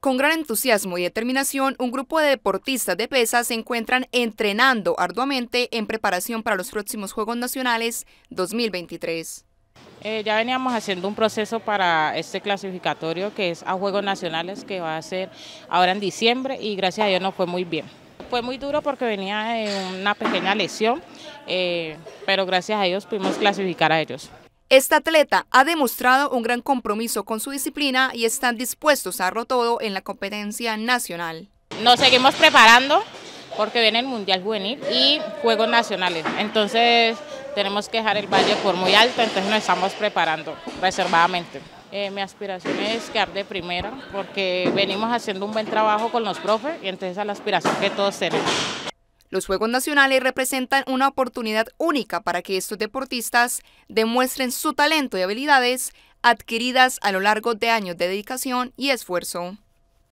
Con gran entusiasmo y determinación, un grupo de deportistas de pesa se encuentran entrenando arduamente en preparación para los próximos Juegos Nacionales 2023. Eh, ya veníamos haciendo un proceso para este clasificatorio que es a Juegos Nacionales que va a ser ahora en diciembre y gracias a Dios nos fue muy bien. Fue muy duro porque venía de una pequeña lesión, eh, pero gracias a Dios pudimos clasificar a ellos. Esta atleta ha demostrado un gran compromiso con su disciplina y están dispuestos a darlo todo en la competencia nacional. Nos seguimos preparando porque viene el Mundial Juvenil y Juegos Nacionales. Entonces tenemos que dejar el valle por muy alto, entonces nos estamos preparando reservadamente. Eh, mi aspiración es quedar de primera porque venimos haciendo un buen trabajo con los profes y entonces es la aspiración que todos tenemos. Los Juegos Nacionales representan una oportunidad única para que estos deportistas demuestren su talento y habilidades adquiridas a lo largo de años de dedicación y esfuerzo.